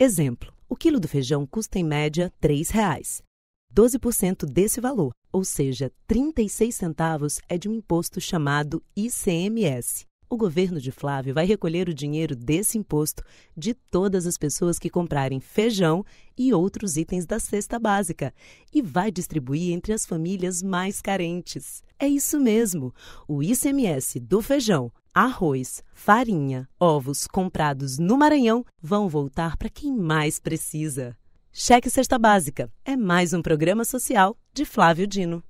Exemplo: o quilo do feijão custa em média R$ 3,00. 12% desse valor, ou seja, 36 centavos, é de um imposto chamado ICMS, o governo de Flávio vai recolher o dinheiro desse imposto de todas as pessoas que comprarem feijão e outros itens da cesta básica e vai distribuir entre as famílias mais carentes. É isso mesmo! O ICMS do feijão, arroz, farinha, ovos comprados no Maranhão vão voltar para quem mais precisa. Cheque Cesta Básica é mais um programa social de Flávio Dino.